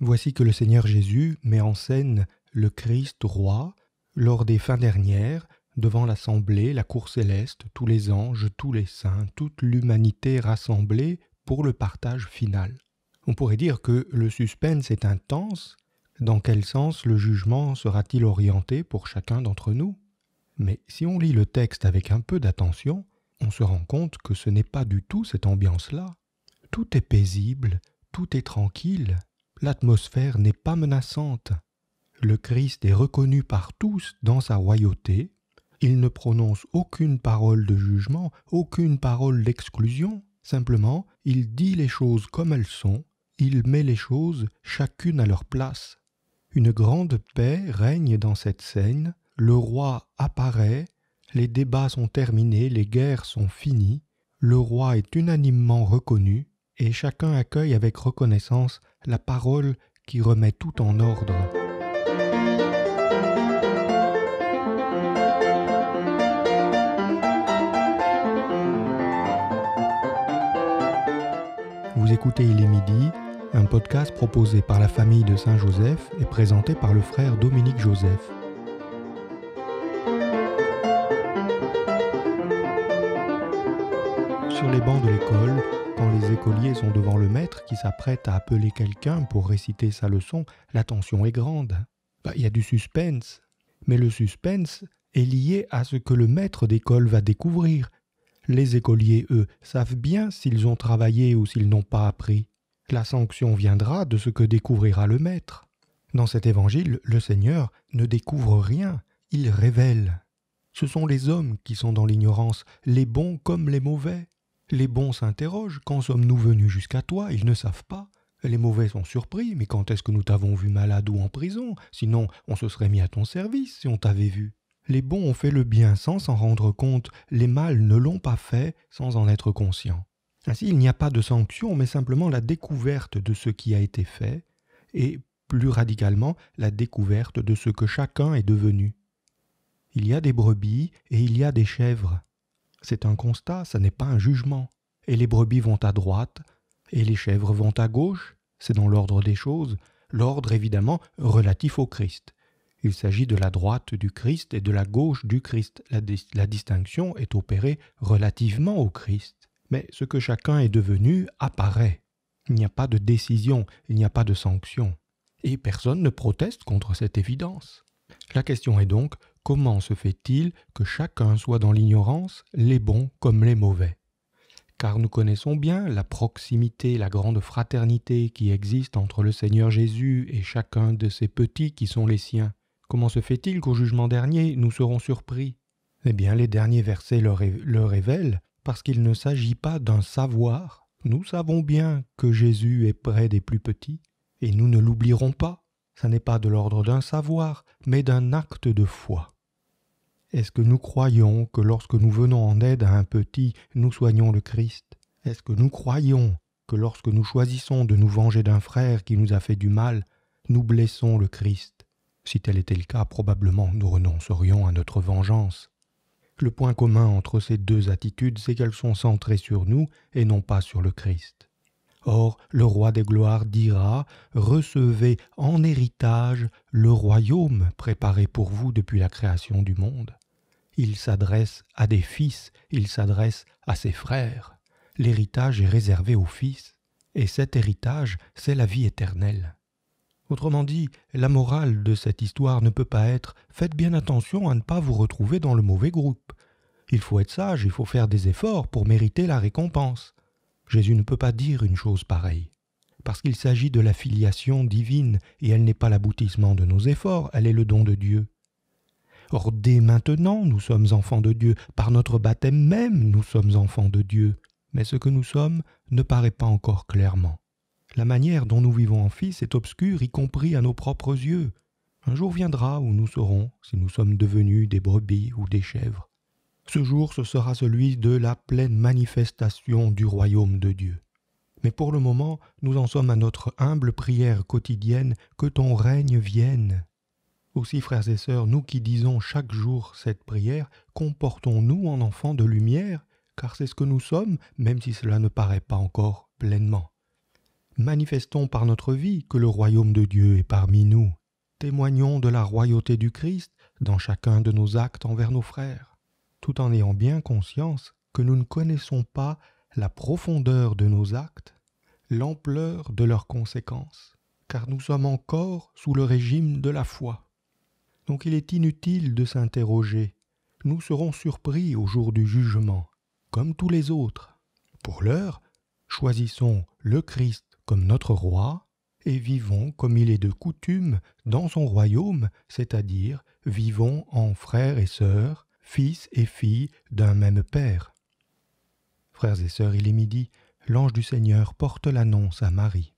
Voici que le Seigneur Jésus met en scène le Christ roi lors des fins dernières, devant l'assemblée, la cour céleste, tous les anges, tous les saints, toute l'humanité rassemblée pour le partage final. On pourrait dire que le suspense est intense. Dans quel sens le jugement sera-t-il orienté pour chacun d'entre nous Mais si on lit le texte avec un peu d'attention, on se rend compte que ce n'est pas du tout cette ambiance-là. Tout est paisible, tout est tranquille, l'atmosphère n'est pas menaçante. Le Christ est reconnu par tous dans sa royauté, il ne prononce aucune parole de jugement, aucune parole d'exclusion, simplement il dit les choses comme elles sont, il met les choses chacune à leur place. Une grande paix règne dans cette scène, le roi apparaît, les débats sont terminés, les guerres sont finies, le roi est unanimement reconnu, et chacun accueille avec reconnaissance la parole qui remet tout en ordre. Vous écoutez Il est midi, un podcast proposé par la famille de Saint-Joseph et présenté par le frère Dominique Joseph. Sur les bancs de l'école, écoliers sont devant le maître qui s'apprête à appeler quelqu'un pour réciter sa leçon, la tension est grande. Bah, il y a du suspense. Mais le suspense est lié à ce que le maître d'école va découvrir. Les écoliers, eux, savent bien s'ils ont travaillé ou s'ils n'ont pas appris. La sanction viendra de ce que découvrira le maître. Dans cet évangile, le Seigneur ne découvre rien, il révèle. Ce sont les hommes qui sont dans l'ignorance, les bons comme les mauvais. Les bons s'interrogent, quand sommes-nous venus jusqu'à toi Ils ne savent pas. Les mauvais sont surpris, mais quand est-ce que nous t'avons vu malade ou en prison Sinon, on se serait mis à ton service si on t'avait vu. Les bons ont fait le bien sans s'en rendre compte, les mâles ne l'ont pas fait sans en être conscients. Ainsi, il n'y a pas de sanction, mais simplement la découverte de ce qui a été fait, et plus radicalement, la découverte de ce que chacun est devenu. Il y a des brebis et il y a des chèvres. C'est un constat, ce n'est pas un jugement. Et les brebis vont à droite, et les chèvres vont à gauche, c'est dans l'ordre des choses, l'ordre évidemment relatif au Christ. Il s'agit de la droite du Christ et de la gauche du Christ. La, la, distinction est opérée relativement au Christ. Mais ce que chacun est devenu apparaît. Il n'y a pas de décision, il n'y a pas de sanction. Et personne ne proteste contre cette évidence. La question est donc, Comment se fait-il que chacun soit dans l'ignorance, les bons comme les mauvais Car nous connaissons bien la proximité, la grande fraternité qui existe entre le Seigneur Jésus et chacun de ses petits qui sont les siens. Comment se fait-il qu'au jugement dernier nous serons surpris Eh bien les derniers versets le, révèlent, parce qu'il ne s'agit pas d'un savoir. Nous savons bien que Jésus est près des plus petits, et nous ne l'oublierons pas. Ce n'est pas de l'ordre d'un savoir, mais d'un acte de foi. Est-ce que nous croyons que lorsque nous venons en aide à un petit, nous soignons le Christ Est-ce que nous croyons que lorsque nous choisissons de nous venger d'un frère qui nous a fait du mal, nous blessons le Christ Si tel était le cas, probablement nous renoncerions à notre vengeance. Le point commun entre ces deux attitudes, c'est qu'elles sont centrées sur nous et non pas sur le Christ. Or le roi des gloires dira, Recevez en héritage le royaume préparé pour vous depuis la création du monde. Il s'adresse à des fils, il s'adresse à ses frères. L'héritage est réservé aux fils, et cet héritage, c'est la vie éternelle. Autrement dit, la morale de cette histoire ne peut pas être faites bien attention à ne pas vous retrouver dans le mauvais groupe. Il faut être sage, il faut faire des efforts pour mériter la récompense. Jésus ne peut pas dire une chose pareille, parce qu'il s'agit de la filiation divine, et elle n'est pas l'aboutissement de nos efforts, elle est le don de Dieu. Or dès maintenant nous sommes enfants de Dieu, par notre baptême même nous sommes enfants de Dieu, mais ce que nous sommes ne paraît pas encore clairement. La manière dont nous vivons en Fils est obscure, y compris à nos propres yeux. Un jour viendra où nous saurons si nous sommes devenus des brebis ou des chèvres. Ce jour, ce sera celui de la pleine manifestation du royaume de Dieu. Mais pour le moment, nous en sommes à notre humble prière quotidienne que ton règne vienne. Aussi, frères et sœurs, nous qui disons chaque jour cette prière, comportons-nous en enfants de lumière, car c'est ce que nous sommes, même si cela ne paraît pas encore pleinement. Manifestons par notre vie que le royaume de Dieu est parmi nous. Témoignons de la royauté du Christ dans chacun de nos actes envers nos frères tout en ayant bien conscience que nous ne connaissons pas la profondeur de nos actes, l'ampleur de leurs conséquences, car nous sommes encore sous le régime de la foi. Donc il est inutile de s'interroger. Nous serons surpris au jour du jugement, comme tous les autres. Pour l'heure, choisissons le Christ comme notre roi et vivons comme il est de coutume dans son royaume, c'est-à-dire vivons en frères et sœurs, fils et fille d'un même Père. Frères et sœurs, il est midi, l'ange du Seigneur porte l'annonce à Marie.